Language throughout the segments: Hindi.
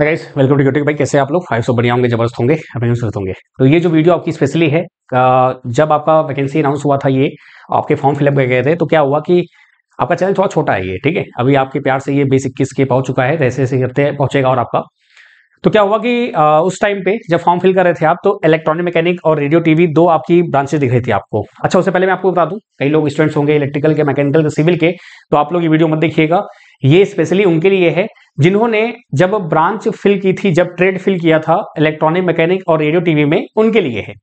गाइस वेलकम टू भाई कैसे आप लोग फाइव सौ बढ़िया होंगे जबरदस्त होंगे होंगे तो ये जो वीडियो आपकी स्पेशली है जब आपका वैकेंसी अनाउंस हुआ था ये आपके फॉर्म फिलअप गए थे तो क्या हुआ कि आपका चैनल थोड़ा छोटा है ये ठीक है अभी आपके प्यार से ये बेस इक्कीस के पहुंच चुका है तो ऐसे ऐसे करते पहुंचेगा और आपका तो क्या हुआ कि आ, उस टाइम पे जब फॉर्म फिल कर रहे थे आप तो इलेक्ट्रॉनिक मैकेनिक और रेडियो टीवी दो आपकी ब्रांचेस दिख रही थी आपको अच्छा उससे पहले मैं आपको बता दूं कई लोग स्टूडेंट्स होंगे इलेक्ट्रिकल के मैकेनिकल के सिविल के तो आप लोग ये वीडियो मत देखिएगा ये स्पेशली उनके लिए है जिन्होंने जब ब्रांच फिल की थी जब ट्रेड फिल किया था इलेक्ट्रॉनिक मैकेनिक और रेडियो टीवी में उनके लिए है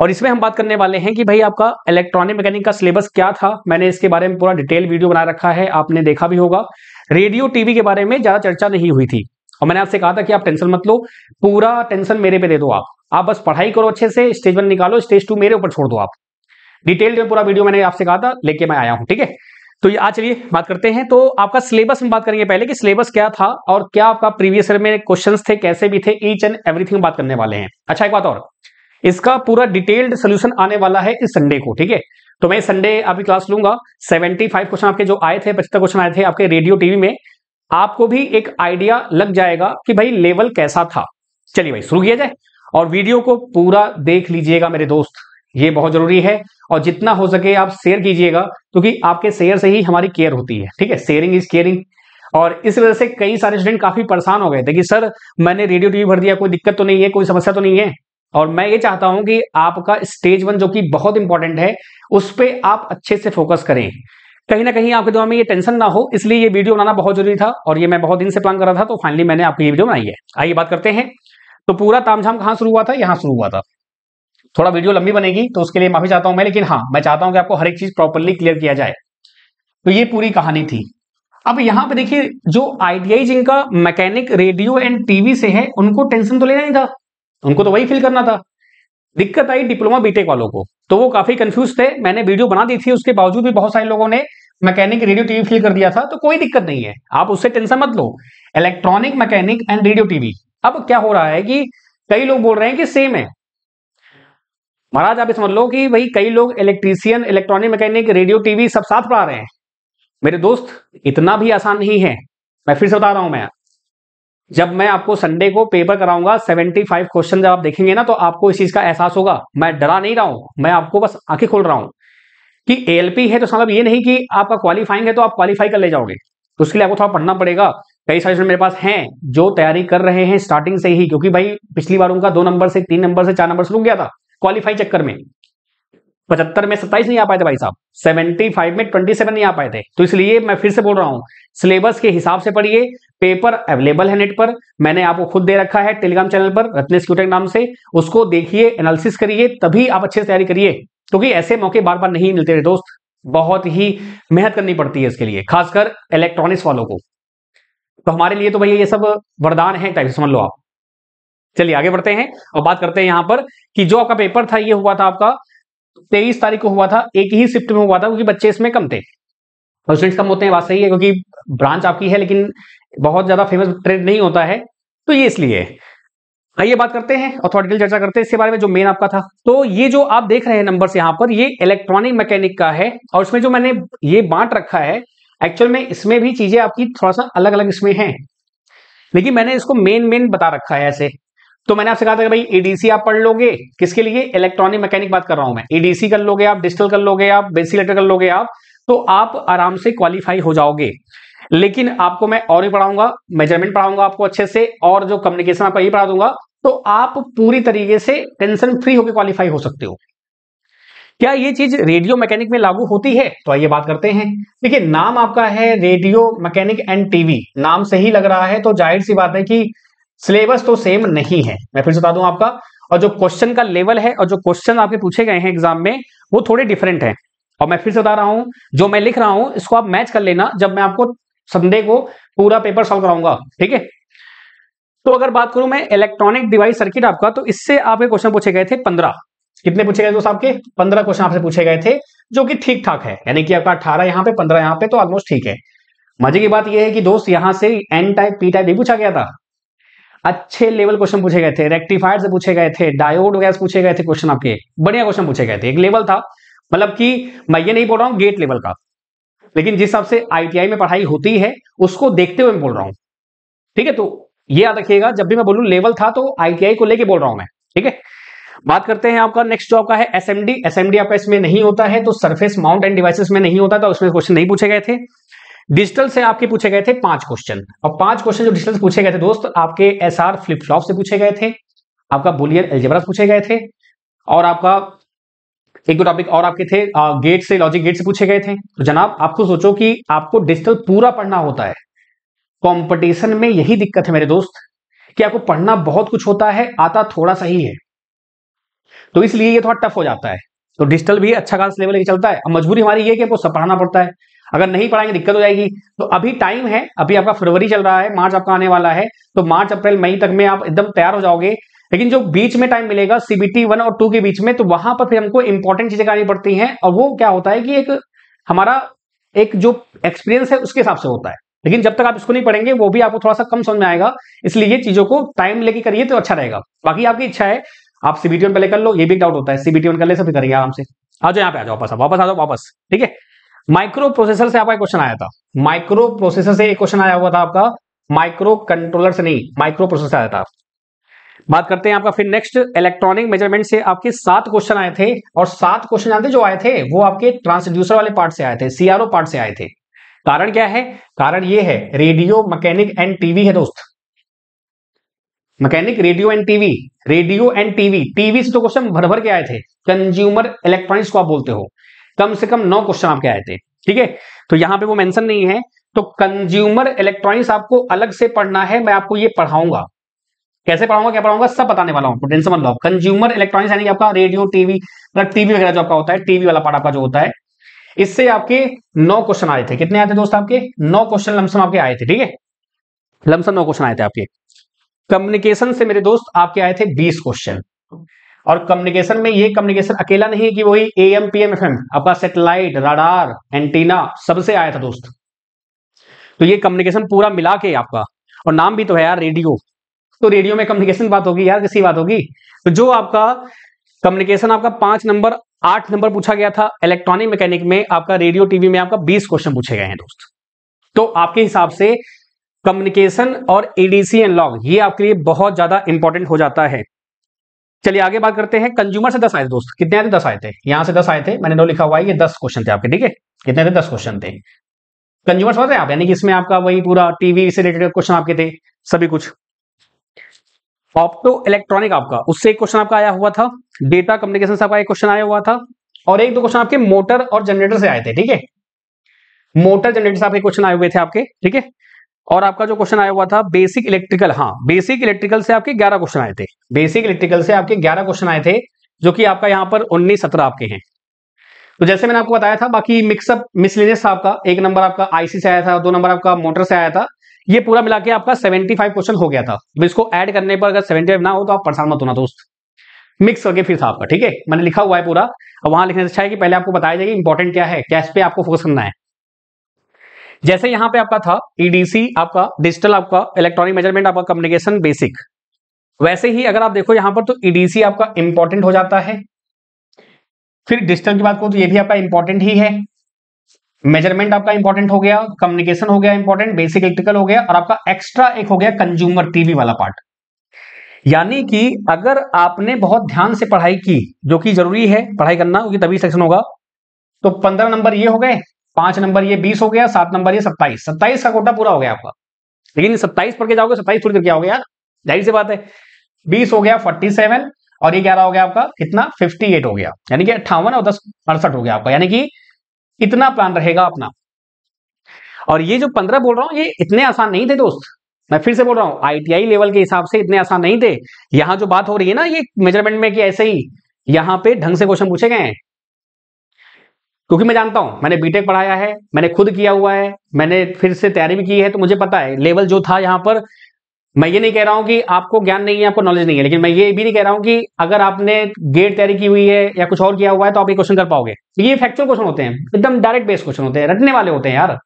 और इसमें हम बात करने वाले हैं कि भाई आपका इलेक्ट्रॉनिक मैकेनिक का सिलेबस क्या था मैंने इसके बारे में पूरा डिटेल वीडियो बना रखा है आपने देखा भी होगा रेडियो टीवी के बारे में ज्यादा चर्चा नहीं हुई थी और मैंने आपसे कहा था कि आप टेंशन मत लो पूरा टेंशन मेरे पे दे दो आप आप बस पढ़ाई करो अच्छे से स्टेज वन निकालो स्टेज टू मेरे ऊपर छोड़ दो आप डिटेल में पूरा वीडियो मैंने आपसे कहा था लेके मैं आया हूँ ठीक है तो ये आज चलिए बात करते हैं तो आपका सिलेबस में बात करेंगे पहले कि सिलेबस क्या था और क्या आपका प्रीवियस ईयर में क्वेश्चंस थे कैसे भी थे ईच एंड एवरीथिंग बात करने वाले हैं अच्छा एक बात और इसका पूरा डिटेल्ड सोल्यूशन आने वाला है इस संडे को ठीक है तो मैं संडे अभी क्लास लूंगा फाइव क्वेश्चन आपके जो आए थे पचहत्तर क्वेश्चन आए थे आपके रेडियो टीवी में आपको भी एक आइडिया लग जाएगा कि भाई लेवल कैसा था चलिए भाई शुरू किया जाए और वीडियो को पूरा देख लीजिएगा मेरे दोस्त ये बहुत जरूरी है और जितना हो सके आप शेयर कीजिएगा क्योंकि तो आपके शेयर से ही हमारी केयर होती है ठीक है शेयरिंग इज केयरिंग और इस वजह से कई सारे स्टूडेंट काफी परेशान हो गए थे कि सर मैंने रेडियो टीवी भर दिया कोई दिक्कत तो नहीं है कोई समस्या तो नहीं है और मैं ये चाहता हूं कि आपका स्टेज वन जो कि बहुत इंपॉर्टेंट है उस पर आप अच्छे से फोकस करें कहीं ना कहीं आपके दिमाग में ये टेंशन ना हो इसलिए ये वीडियो बनाना बहुत जरूरी था और ये मैं बहुत दिन से प्लान कर रहा था तो फाइनली मैंने आपको ये वीडियो बनाई है आइए बात करते हैं तो पूरा तामझाम कहाँ शुरू हुआ था यहाँ शुरू हुआ था थोड़ा वीडियो लंबी बनेगी तो उसके लिए माफी चाहता हूं मैं लेकिन हाँ मैं चाहता हूं कि आपको हर एक चीज प्रॉपरली क्लियर किया जाए तो ये पूरी कहानी थी अब यहां पर देखिए जो आईटीआई जिनका मैकेनिक रेडियो एंड टीवी से है उनको टेंशन तो लेना ही था उनको तो वही फील करना था दिक्कत आई डिप्लोमा बीटेक वालों को तो वो काफी कंफ्यूज थे मैंने वीडियो बना दी थी उसके बावजूद भी बहुत सारे लोगों ने मैकेनिक रेडियो टीवी फील कर दिया था तो कोई दिक्कत नहीं है आप उससे टेंशन मत लो electronic mechanic and radio TV अब क्या हो रहा है कि कई लोग बोल रहे हैं कि सेम है महाराज आप समझ लो कि भाई कई लोग electrician electronic mechanic radio TV सब साथ पढ़ा रहे हैं मेरे दोस्त इतना भी आसान नहीं है मैं फिर से बता रहा हूं मैं जब मैं आपको संडे को पेपर कराऊंगा 75 क्वेश्चन जब आप देखेंगे ना तो आपको इस चीज का एहसास होगा मैं डरा नहीं रहा हूं मैं आपको बस आंखें खोल रहा हूं कि एएलपी है तो मतलब ये नहीं कि आपका क्वालिफाइंग है तो आप क्वालिफाई कर ले जाओगे तो उसके लिए आपको थोड़ा पढ़ना पड़ेगा कई सारे मेरे पास हैं जो तैयारी कर रहे हैं स्टार्टिंग से ही क्योंकि भाई पिछली बार उनका दो नंबर से तीन नंबर से चार नंबर से रुक गया था क्वालिफाई चक्कर में पचहत्तर में सत्ताईस नहीं आ पाए थे भाई साहब सेवेंटी फाइव में ट्वेंटी सेवन नहीं आ पाए थे तो इसलिए मैं फिर से बोल रहा हूं सिलेबस के हिसाब से पढ़िए पेपर अवेलेबल है नेट पर मैंने आपको खुद दे रखा है टेलीग्राम चैनल पर रत्नेश क्यूटेक नाम से उसको देखिए एनालिसिस करिए तभी आप अच्छे से तैयारी करिए क्योंकि तो ऐसे मौके बार बार नहीं मिलते रहे दोस्त बहुत ही मेहनत करनी पड़ती है इसके लिए खासकर इलेक्ट्रॉनिक्स वालों को तो हमारे लिए तो भैया ये सब वरदान है टाइप समझ लो आप चलिए आगे बढ़ते हैं और बात करते हैं यहाँ पर कि जो आपका पेपर था ये हुआ था आपका तेईस तारीख को हुआ था एक ही शिफ्ट में हुआ था क्योंकि बच्चे इसमें कम थे स्टूडेंट्स कम होते हैं बात सही है क्योंकि ब्रांच आपकी है लेकिन बहुत ज्यादा फेमस ट्रेड नहीं होता है तो ये इसलिए आइए बात करते हैं ऑथोरिटिकल चर्चा करते हैं इसके बारे में जो मेन आपका था तो ये जो आप देख रहे हैं नंबर यहाँ पर ये इलेक्ट्रॉनिक मैकेनिक का है और इसमें जो मैंने ये बांट रखा है एक्चुअल में इसमें भी चीजें आपकी थोड़ा सा अलग अलग इसमें है लेकिन मैंने इसको मेन मेन बता रखा है ऐसे तो मैंने आपसे कहा था कि भाई एडीसी आप पढ़ लोगे किसके लिए इलेक्ट्रॉनिक मैकेनिक बात कर रहा हूं मैं एडीसी कर लोगे आप डिजिटल कर लोगे आप बेसिक लेटर कर लोगे आप तो आप आराम से क्वालिफाई हो जाओगे लेकिन आपको मैं और भी पढ़ाऊंगा मेजरमेंट पढ़ाऊंगा आपको अच्छे से और जो कम्युनिकेशन आपको यही पढ़ा दूंगा तो आप पूरी तरीके से टेंशन फ्री होकर क्वालिफाई हो सकते हो क्या ये चीज रेडियो मैकेनिक में लागू होती है तो आइए बात करते हैं देखिए नाम आपका है रेडियो मैकेनिक एंड टीवी नाम से ही लग रहा है तो जाहिर सी बात है कि सिलेबस तो सेम नहीं है मैं फिर से बता दूं आपका और जो क्वेश्चन का लेवल है और जो क्वेश्चन आपके पूछे गए हैं एग्जाम में वो थोड़े डिफरेंट हैं और मैं फिर से बता रहा हूं जो मैं लिख रहा हूं इसको आप मैच कर लेना जब मैं आपको संडे को पूरा पेपर सॉल्व कराऊंगा ठीक है तो अगर बात करूं मैं इलेक्ट्रॉनिक डिवाइस सर्किट आपका तो इससे आपके क्वेश्चन पूछे गए थे पंद्रह कितने पूछे गए दोस्त आपके पंद्रह क्वेश्चन आपसे पूछे गए थे जो कि ठीक ठाक है यानी कि आपका अठारह यहाँ पे पंद्रह यहाँ पे तो ऑलमोस्ट ठीक है मजे की बात यह है कि दोस्त यहाँ से एन टाइप पी टाइप भी पूछा गया था अच्छे लेवल क्वेश्चन पूछे गए थे रेक्टिफायर से पूछे गए थे डायोड वगैरह पूछे गए थे क्वेश्चन आपके बढ़िया क्वेश्चन पूछे गए थे एक लेवल था मतलब कि मैं ये नहीं बोल रहा हूँ गेट लेवल का लेकिन जिस हिसाब से आईटीआई में पढ़ाई होती है उसको देखते हुए मैं बोल रहा हूँ ठीक है तो ये याद रखिएगा जब भी मैं बोलूँ लेवल था तो आईटीआई को लेके बोल रहा हूँ मैं ठीक है बात करते हैं आपका नेक्स्ट जो आपका है एसएमडी एसएमडी आपका इसमें नहीं होता है तो सरफेस माउंट एंड डिवाइसेस में नहीं होता था उसमें क्वेश्चन नहीं पूछे गए थे डिजिटल से आपके पूछे गए थे पांच क्वेश्चन और पांच क्वेश्चन जो डिजिटल से पूछे गए थे दोस्त आपके एस आर फ्लिपफ्लॉप से पूछे गए थे आपका बुलियन एल्जेबरा पूछे गए थे और आपका एक दो टॉपिक और आपके थे गेट से लॉजिक गेट से पूछे गए थे तो जनाब आपको तो सोचो कि आपको डिजिटल पूरा पढ़ना होता है कंपटीशन में यही दिक्कत है मेरे दोस्त कि आपको पढ़ना बहुत कुछ होता है आता थोड़ा सा ही है तो इसलिए ये थोड़ा टफ हो जाता है तो डिजिटल भी अच्छा खास लेवल चलता है अब मजबूरी हमारी ये कि आपको सब पढ़ाना पड़ता है अगर नहीं पढ़ाएंगे दिक्कत हो जाएगी तो अभी टाइम है अभी आपका फरवरी चल रहा है मार्च आपका आने वाला है तो मार्च अप्रैल मई तक में आप एकदम तैयार हो जाओगे लेकिन जो बीच में टाइम मिलेगा सीबीटी वन और टू के बीच में तो वहां पर फिर हमको इंपॉर्टेंट चीजें करनी पड़ती हैं और वो क्या होता है कि एक हमारा एक जो एक्सपीरियंस है उसके हिसाब से होता है लेकिन जब तक आप इसको नहीं पढ़ेंगे वो भी आपको थोड़ा सा कम समझ में आएगा इसलिए ये चीजों को टाइम लेके करिए तो अच्छा रहेगा बाकी आपकी इच्छा है आप सीबीटी वन पहले कर लो ये भी डाउट होता है सीबीटी वन कर ले सब करिए आराम से आ जाओ यहाँ पे आ जाओ वापस वापस आ जाओ वापस ठीक है माइक्रो प्रोसेसर से आपका क्वेश्चन आया था माइक्रो प्रोसेसर से एक क्वेश्चन आया हुआ था आपका माइक्रो कंट्रोलर से नहीं माइक्रो प्रोसेसर आया था बात करते हैं आपका फिर नेक्स्ट इलेक्ट्रॉनिक मेजरमेंट से आपके सात क्वेश्चन आए थे और सात क्वेश्चन आते जो आए थे वो आपके ट्रांसड्यूसर वाले पार्ट से आए थे सीआरओ पार्ट से आए थे कारण क्या है कारण ये है रेडियो मैकेनिक एंड टीवी है दोस्त mechanic radio and TV radio and TV TV से तो क्वेश्चन भर भर के आए थे कंज्यूमर इलेक्ट्रॉनिक्स को आप बोलते हो कम से कम नौ क्वेश्चन आपके आए थे ठीक है तो यहां पे वो मेंशन नहीं है तो कंज्यूमर इलेक्ट्रॉनिक्स आपको अलग से पढ़ना है मैं आपको ये पढ़ाऊंगा कैसे पढ़ाऊंगा क्या पढ़ाऊंगा सब बताने वाला हूं टेंशन मत लो कंज्यूमर इलेक्ट्रॉनिक्स यानी आपका रेडियो टीवी मतलब टीवी वगैरह जो आपका होता है टीवी वाला पार्ट आपका जो होता है इससे आपके नौ क्वेश्चन आए थे कितने आए थे दोस्त आपके नौ क्वेश्चन लमसम आपके आए थे ठीक है लमसम नौ क्वेश्चन आए थे आपके कम्युनिकेशन से मेरे दोस्त आपके आए थे बीस क्वेश्चन और कम्युनिकेशन में ये कम्युनिकेशन अकेला नहीं है कि वही A M P M F M आपका सेटेलाइट राडार एंटीना सबसे आया था दोस्त तो ये कम्युनिकेशन पूरा मिला के आपका और नाम भी तो है यार रेडियो तो रेडियो में कम्युनिकेशन बात होगी यार किसी बात होगी तो जो आपका कम्युनिकेशन आपका पांच नंबर आठ नंबर पूछा गया था इलेक्ट्रॉनिक मैकेनिक में आपका रेडियो टीवी में आपका बीस क्वेश्चन पूछे गए हैं दोस्त तो आपके हिसाब से कम्युनिकेशन और एडीसी एंड लॉग ये आपके लिए बहुत ज्यादा इंपॉर्टेंट हो जाता है चलिए आगे बात करते हैं कंज्यूमर से दस आए थे दोस्त कितने आए थे दस आए थे यहां से दस आए थे मैंने नो लिखा हुआ है ये दस क्वेश्चन थे आपके ठीक है कितने थे दस क्वेश्चन थे कंज्यूमर समझ रहे आप यानी कि इसमें आपका वही पूरा टीवी से रिलेटेड क्वेश्चन आपके थे सभी कुछ ऑप्टो इलेक्ट्रॉनिक आपका उससे एक क्वेश्चन आपका आया हुआ था डेटा कम्युनिकेशन से आपका एक क्वेश्चन आया हुआ था और एक दो क्वेश्चन आपके मोटर और जनरेटर से आए थे ठीक है मोटर जनरेटर से आपके क्वेश्चन आए हुए थे आपके ठीक है और आपका जो क्वेश्चन आया हुआ था बेसिक इलेक्ट्रिकल हाँ बेसिक इलेक्ट्रिकल से आपके 11 क्वेश्चन आए थे बेसिक इलेक्ट्रिकल से आपके 11 क्वेश्चन आए थे जो कि आपका यहाँ पर 19 सत्रह आपके हैं तो जैसे मैंने आपको बताया था बाकी मिक्सअप मिसलेनियस था आपका एक नंबर आपका आईसी से आया था दो नंबर आपका मोटर से आया था ये पूरा मिला के आपका फाइव क्वेश्चन हो गया था तो इसको ऐड करने पर अगर फाइव ना हो तो आप परेशान मत होना दोस्त मिक्स करके फिर था आपका ठीक है मैंने लिखा हुआ है पूरा अब वहां लिखने से अच्छा है कि पहले आपको बताया जाएगा इंपॉर्टेंट क्या है कैश पे आपको फोकस करना है जैसे यहां पे आपका था ईडीसी आपका डिजिटल आपका इलेक्ट्रॉनिक मेजरमेंट आपका कम्युनिकेशन बेसिक वैसे ही अगर आप देखो यहां पर तो ईडीसी e आपका इंपॉर्टेंट हो जाता है फिर डिजिटल की बात करो तो ये भी आपका इंपॉर्टेंट ही है मेजरमेंट आपका इंपॉर्टेंट हो गया कम्युनिकेशन हो गया इंपॉर्टेंट बेसिक इलेक्ट्रिकल हो गया और आपका एक्स्ट्रा एक हो गया कंज्यूमर टीवी वाला पार्ट यानी कि अगर आपने बहुत ध्यान से पढ़ाई की जो कि जरूरी है पढ़ाई करना क्योंकि तभी सेक्शन होगा तो पंद्रह नंबर ये हो गए पांच नंबर ये बीस हो गया सात नंबर ये सत्ताईस सत्ताईस का कोटा पूरा हो गया आपका लेकिन सत्ताईस पढ़ के जाओगे सत्ताईस थोड़ी देर क्या हो गया जाहिर सी बात है बीस हो गया फोर्टी सेवन और ये ग्यारह हो गया आपका कितना फिफ्टी एट हो गया यानी कि अट्ठावन और दस अड़सठ हो गया आपका यानी कि इतना प्लान रहेगा अपना और ये जो पंद्रह बोल रहा हूँ ये इतने आसान नहीं थे दोस्त मैं फिर से बोल रहा हूँ आईटीआई लेवल के हिसाब से इतने आसान नहीं थे यहाँ जो बात हो रही है ना ये मेजरमेंट में कि ऐसे ही यहाँ पे ढंग से क्वेश्चन पूछे गए हैं क्योंकि मैं जानता हूं मैंने बीटेक पढ़ाया है मैंने खुद किया हुआ है मैंने फिर से तैयारी भी की है तो मुझे पता है लेवल जो था यहां पर मैं ये नहीं कह रहा हूं कि आपको ज्ञान नहीं है आपको नॉलेज नहीं है लेकिन मैं ये भी नहीं कह रहा हूं कि अगर आपने गेट तैयारी की हुई है या कुछ और किया हुआ है तो आप ये क्वेश्चन कर पाओगे तो ये फैक्चुअल क्वेश्चन होते हैं एकदम डायरेक्ट बेस्ड क्वेश्चन होते हैं रटने वाले होते हैं यार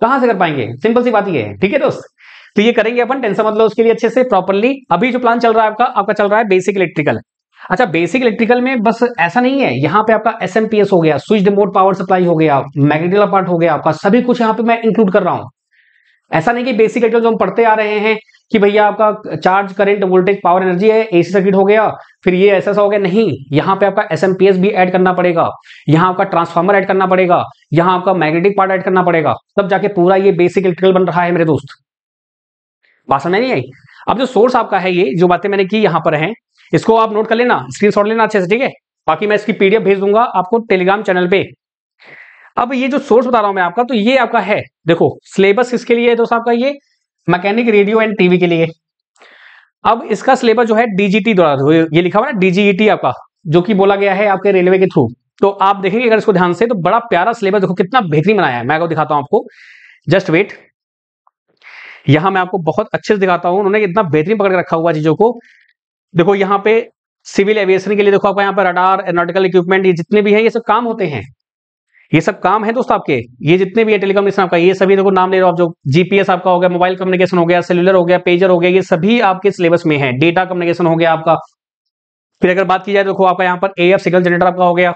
कहां से कर पाएंगे सिंपल सी बात ये है ठीक है दोस्त तो ये करेंगे अपन टेंशन मतलब उसके लिए अच्छे से प्रॉपरली अभी जो प्लान चल रहा है आपका आपका चल रहा है बेसिक इलेक्ट्रिकल अच्छा बेसिक इलेक्ट्रिकल में बस ऐसा नहीं है यहाँ पे आपका एस हो गया स्विच मोड पावर सप्लाई हो गया मैग्नेटिकल पार्ट हो गया आपका सभी कुछ यहाँ पे मैं इंक्लूड कर रहा हूँ ऐसा नहीं कि बेसिक इलेक्ट्रिकल जो हम पढ़ते आ रहे हैं कि भैया आपका charge current voltage power energy है एसी सर्किट हो गया फिर ये ऐसा ऐसा हो गया नहीं यहाँ पे आपका एस भी ऐड करना पड़ेगा यहाँ आपका ट्रांसफार्मर ऐड करना पड़ेगा यहाँ आपका मैग्नेटिक पार्ट ऐड करना पड़ेगा तब जाके पूरा ये बेसिक इलेक्ट्रिकल बन रहा है मेरे दोस्त बात समझ नहीं आई अब जो सोर्स आपका है ये जो बातें मैंने की यहाँ पर है इसको आप नोट कर लेना स्क्रीनशॉट लेना अच्छे से ठीक है बाकी मैं इसकी पीडीएफ भेज दूंगा आपको टेलीग्राम चैनल पे अब ये जो सोर्स बता रहा हूं मैं आपका तो ये आपका है देखो सिलेबस किसके लिए है दोस्तों आपका ये मैकेनिक रेडियो एंड टीवी के लिए अब इसका सिलेबस जो है डीजीटी द्वारा तो ये लिखा हुआ है डीजीईटी e आपका जो कि बोला गया है आपके रेलवे के थ्रू तो आप देखेंगे अगर इसको ध्यान से तो बड़ा प्यारा सिलेबस देखो कितना बेहतरीन बनाया है मैं आपको दिखाता हूं आपको जस्ट वेट यहां मैं आपको बहुत अच्छे से दिखाता हूं उन्होंने इतना बेहतरीन पकड़ के रखा हुआ चीजों को देखो यहाँ पे सिविल एविएशन के लिए देखो आपका यहाँ पर रडार एनोटिकल इक्विपमेंट ये जितने भी हैं ये सब काम होते हैं ये सब काम है दोस्तों आपके ये जितने भी है टेलीकम्युनिकेशन आपका ये सभी देखो नाम ले रहे हो आप जो जीपीएस आपका हो गया मोबाइल कम्युनिकेशन हो गया सेलुलर हो गया पेजर हो गया ये सभी आपके सिलेबस में है डेटा कम्युनिकेशन हो गया आपका फिर अगर बात की जाए देखो आपका यहाँ पर ए सिग्नल जनरेटर आपका हो गया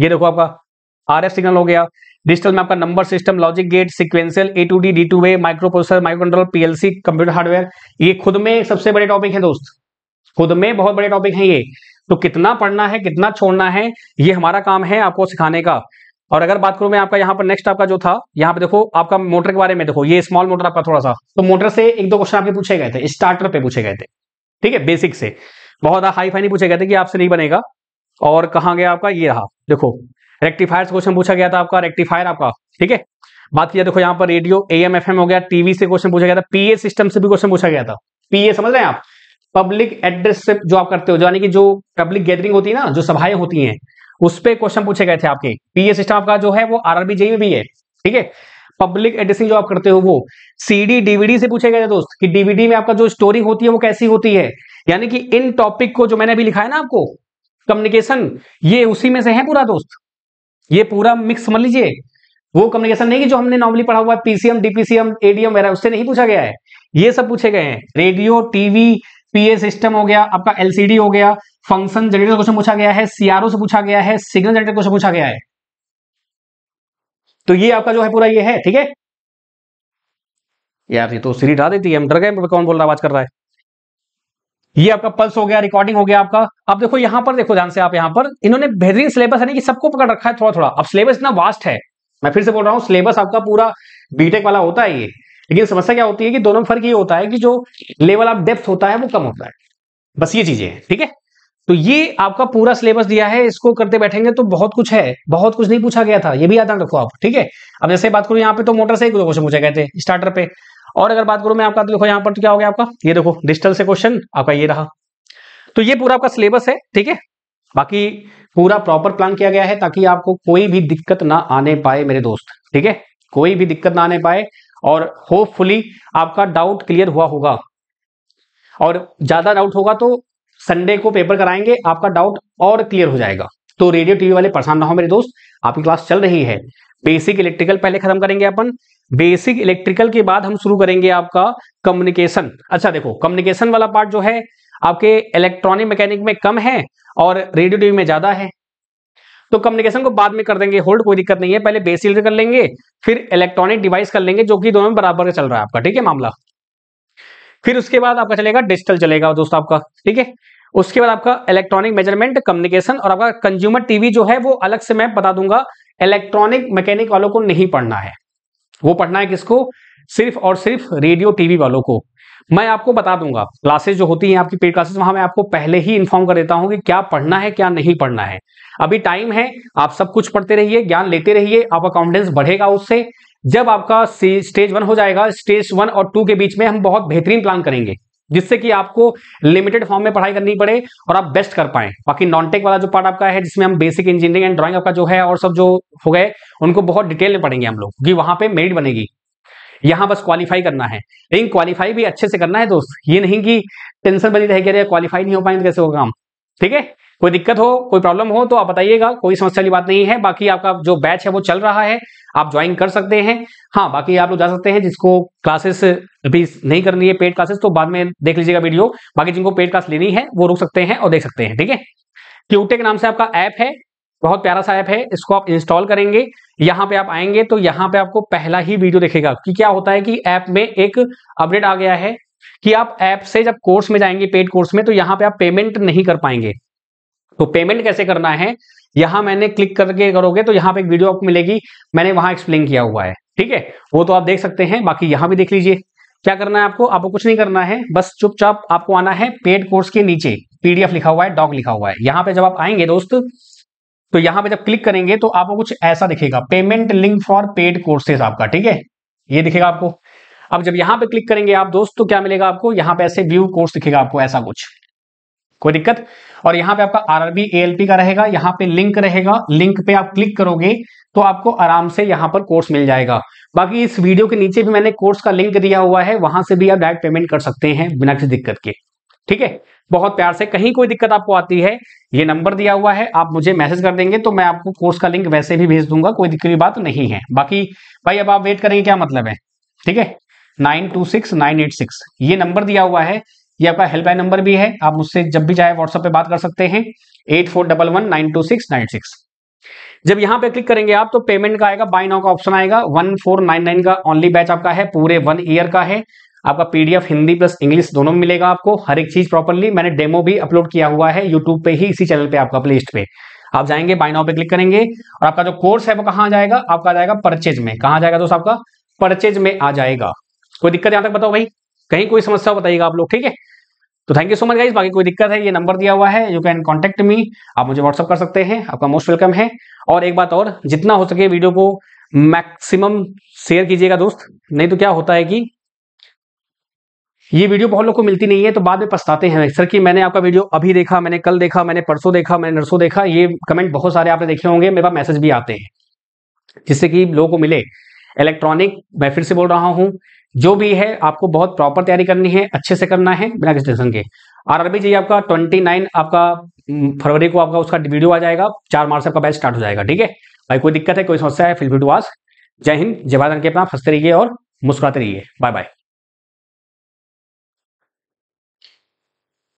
ये देखो आपका आर सिग्नल हो गया डिजिटल में आपका number system logic gate sequential A to D D to A microprocessor micro control PLC computer hardware ये खुद में सबसे बड़े टॉपिक है दोस्त खुद में बहुत बड़े टॉपिक हैं ये तो कितना पढ़ना है कितना छोड़ना है ये हमारा काम है आपको सिखाने का और अगर बात करूं मैं आपका यहाँ पर नेक्स्ट आपका जो था यहाँ पे देखो आपका मोटर के बारे में देखो ये स्मॉल मोटर आपका थोड़ा सा तो मोटर से एक दो क्वेश्चन आपके पूछे गए थे स्टार्टर पे पूछे गए थे ठीक है बेसिक से बहुत हाई फाई पूछे गए थे कि आपसे नहीं बनेगा और कहा गया आपका ये रहा देखो रेक्टिफायर से क्वेश्चन पूछा गया था आपका रेक्टिफायर आपका ठीक है बात किया देखो यहाँ पर radio A M F M हो गया टीवी से क्वेश्चन पूछा गया था पीए सिस्टम से भी क्वेश्चन पूछा गया था पीए समझ रहे हैं आप पब्लिक एड्रेसशिप जो आप करते हो यानी कि जो पब्लिक गैदरिंग होती है ना जो सभाएं होती हैं उस पर क्वेश्चन पूछे गए थे आपके पीए सिस्टम आपका जो है वो आरआरबी जेई e में भी है ठीक है पब्लिक एड्रेसिंग जो आप करते हो वो सीडी डीवीडी से पूछे गए थे दोस्त कि डीवीडी में आपका जो स्टोरी होती है वो कैसी होती है यानी कि इन टॉपिक को जो मैंने अभी लिखा है ना आपको कम्युनिकेशन ये उसी में से है पूरा दोस्त ये पूरा मिक्स समझ लीजिए वो कम्युनिकेशन नहीं कि जो हमने नॉर्मली पढ़ा हुआ है पीसीएम डीपीसीएम एडीएम वगैरह उससे नहीं पूछा गया है ये सब पूछे गए हैं रेडियो टीवी पीए सिस्टम हो गया आपका एलसीडी हो गया फंक्शन जनरेटर क्वेश्चन पूछा गया है सीआरओ से पूछा गया है सिग्नल जनरेटर क्वेश्चन पूछा गया है तो ये आपका जो है पूरा ये है ठीक है यार ये तो सीरी हटा देती है हम डर गए कौन बोल रहा आवाज कर रहा है ये आपका पल्स हो गया रिकॉर्डिंग हो गया आपका अब देखो यहां पर देखो ध्यान से आप यहां पर इन्होंने बेहतरीन सिलेबस है कि सबको पकड़ रखा है थोड़ा थोड़ा अब सिलेबस इतना वास्ट है मैं फिर से बोल रहा हूँ सिलेबस आपका पूरा बीटेक वाला होता है ये लेकिन समस्या क्या होती है कि दोनों में फर्क ये होता है कि जो लेवल ऑफ डेप्थ होता है वो कम होता है बस ये चीजें हैं ठीक है तो ये आपका पूरा सिलेबस दिया है इसको करते बैठेंगे तो बहुत कुछ है बहुत कुछ नहीं पूछा गया था ये भी याद रखो आप ठीक है अब जैसे बात करूँ यहाँ पे तो मोटरसाइकिल क्वेश्चन पूछे गए थे स्टार्टर पे और अगर बात करूं मैं आपका तो देखो यहाँ पर तो क्या हो गया आपका ये देखो डिजिटल से क्वेश्चन आपका ये रहा तो ये पूरा आपका सिलेबस है ठीक है बाकी पूरा प्रॉपर प्लान किया गया है ताकि आपको कोई भी दिक्कत ना आने पाए मेरे दोस्त ठीक है कोई भी दिक्कत ना आने पाए और होपफुली आपका डाउट क्लियर हुआ होगा और ज्यादा डाउट होगा तो संडे को पेपर कराएंगे आपका डाउट और क्लियर हो जाएगा तो रेडियो टीवी वाले परेशान रहो मेरे दोस्त आपकी क्लास चल रही है बेसिक इलेक्ट्रिकल पहले खत्म करेंगे अपन बेसिक इलेक्ट्रिकल के बाद हम शुरू करेंगे आपका कम्युनिकेशन अच्छा देखो कम्युनिकेशन वाला पार्ट जो है आपके इलेक्ट्रॉनिक मैकेनिक में कम है और रेडियो टीवी में ज्यादा है तो कम्युनिकेशन को बाद में कर देंगे होल्ड कोई दिक्कत नहीं है पहले बेसिल कर लेंगे फिर इलेक्ट्रॉनिक डिवाइस कर लेंगे जो कि दोनों में बराबर का चल रहा है आपका ठीक है मामला फिर उसके बाद आपका चलेगा डिजिटल चलेगा दोस्तों आपका ठीक है उसके बाद आपका इलेक्ट्रॉनिक मेजरमेंट कम्युनिकेशन और आपका कंज्यूमर टीवी जो है वो अलग से मैं बता दूंगा इलेक्ट्रॉनिक मैकेनिक वालों को नहीं पढ़ना है वो पढ़ना है किसको सिर्फ और सिर्फ रेडियो टीवी वालों को मैं आपको बता दूंगा क्लासेस जो होती हैं आपकी पेड क्लासेस वहां मैं आपको पहले ही इन्फॉर्म कर देता हूं कि क्या पढ़ना है क्या नहीं पढ़ना है अभी टाइम है आप सब कुछ पढ़ते रहिए ज्ञान लेते रहिए आपका कॉन्फिडेंस बढ़ेगा उससे जब आपका स्टेज वन हो जाएगा स्टेज वन और टू के बीच में हम बहुत बेहतरीन प्लान करेंगे जिससे कि आपको लिमिटेड फॉर्म में पढ़ाई करनी पड़े और आप बेस्ट कर पाए बाकी नॉनटेक वाला जो पार्ट आपका है जिसमें हम बेसिक इंजीनियरिंग एंड ड्राइंग आपका जो है और सब जो हो गए उनको बहुत डिटेल में पढ़ेंगे हम लोग क्योंकि वहां पे मेरिट बनेगी यहाँ बस क्वालिफाई करना है लेकिन क्वालिफाई भी अच्छे से करना है दोस्त ये नहीं कि टेंशन बनी रह रहे क्वालिफाई नहीं हो पाएंगे तो कैसे होगा हम ठीक है कोई दिक्कत हो कोई प्रॉब्लम हो तो आप बताइएगा कोई समस्या वाली बात नहीं है बाकी आपका जो बैच है वो चल रहा है आप ज्वाइन कर सकते हैं हाँ बाकी आप लोग जा सकते हैं जिसको क्लासेस अभी नहीं करनी है पेड क्लासेस तो बाद में देख लीजिएगा वीडियो बाकी जिनको पेड क्लास लेनी है वो रुक सकते हैं और देख सकते हैं ठीक है के नाम से आपका ऐप है बहुत प्यारा सा ऐप है इसको आप इंस्टॉल करेंगे यहाँ पे आप आएंगे तो यहाँ पे आपको पहला ही वीडियो देखेगा कि क्या होता है कि ऐप में एक अपडेट आ गया है कि आप ऐप से जब कोर्स में जाएंगे पेड कोर्स में तो यहाँ पे आप पेमेंट नहीं कर पाएंगे तो पेमेंट कैसे करना है यहां मैंने क्लिक करके करोगे तो यहाँ पे एक वीडियो आपको मिलेगी मैंने वहां एक्सप्लेन किया हुआ है ठीक है वो तो आप देख सकते हैं बाकी यहां भी देख लीजिए क्या करना है आपको आपको कुछ नहीं करना है बस चुपचाप आपको आना है पेड कोर्स के नीचे पीडीएफ लिखा हुआ है डॉग लिखा हुआ है यहाँ पे जब आप आएंगे दोस्त तो यहां पे जब क्लिक करेंगे तो आपको कुछ ऐसा दिखेगा payment link for paid courses आपका ठीक है ये दिखेगा आपको अब जब यहां पे क्लिक करेंगे आप दोस्त तो क्या मिलेगा आपको यहाँ पे ऐसे व्यू कोर्स दिखेगा आपको ऐसा कुछ कोई दिक्कत और यहाँ पे आपका आरआरबी एएलपी का रहेगा यहाँ पे लिंक रहेगा लिंक पे आप क्लिक करोगे तो आपको आराम से यहां पर कोर्स मिल जाएगा बाकी इस वीडियो के नीचे भी मैंने कोर्स का लिंक दिया हुआ है वहां से भी आप डायरेक्ट पेमेंट कर सकते हैं बिना किसी दिक्कत के ठीक है बहुत प्यार से कहीं कोई दिक्कत आपको आती है ये नंबर दिया हुआ है आप मुझे मैसेज कर देंगे तो मैं आपको कोर्स का लिंक वैसे भी भेज दूंगा कोई दिक्कत की बात नहीं है बाकी भाई अब आप वेट करेंगे क्या मतलब है ठीक है nine two six nine eight six ये नंबर दिया हुआ है ये आपका हेल्पलाइन नंबर भी है आप मुझसे जब भी चाहे व्हाट्सएप पे बात कर सकते हैं eight four double one nine two six nine six जब यहाँ पे क्लिक करेंगे आप तो पेमेंट का आएगा बाय नाउ का ऑप्शन आएगा वन फोर नाइन नाइन का ओनली बैच आपका है पूरे वन ईयर का है आपका पीडीएफ हिंदी प्लस इंग्लिश दोनों में मिलेगा आपको हर एक चीज प्रॉपरली मैंने डेमो भी अपलोड किया हुआ है यूट्यूब पे ही इसी चैनल पे आपका प्लेस्ट पे आप जाएंगे बाइनाओ पे क्लिक करेंगे और आपका जो कोर्स है वो कहां जाएगा आपका जाएगा परचेज में कहा जाएगा दोस्तों आपका परचेज में आ जाएगा कोई दिक्कत यहां तक बताओ भाई कहीं कोई समस्या बताइएगा आप लोग ठीक है तो thank you so much guys बाकी कोई दिक्कत है ये नंबर दिया हुआ है यू कैन कॉन्टेक्ट मी आप मुझे व्हाट्सअप कर सकते हैं आपका मोस्ट वेलकम है और एक बात और जितना हो सके वीडियो को मैक्सिमम शेयर कीजिएगा दोस्त नहीं तो क्या होता है कि ये वीडियो बहुत लोग को मिलती नहीं है तो बाद में पछताते हैं सर कि मैंने आपका वीडियो अभी देखा मैंने कल देखा मैंने परसों देखा मैंने नरसों देखा ये कमेंट बहुत सारे आपने देखे होंगे मेरे पास मैसेज भी आते हैं जिससे कि लोगों को मिले इलेक्ट्रॉनिक मैं फिर से बोल रहा हूँ जो भी है आपको बहुत प्रॉपर तैयारी करनी है अच्छे से करना है बिना किसी टेंशन के आर आरबी जी आपका नाइन आपका फरवरी को आपका उसका वीडियो आ जाएगा चार मार्च आपका बैच स्टार्ट हो जाएगा ठीक है भाई कोई दिक्कत है कोई समस्या है फिल्म टू जय हिंद जय भारत के अपना फंसते रहिए और मुस्कुराते रहिए बाय बाय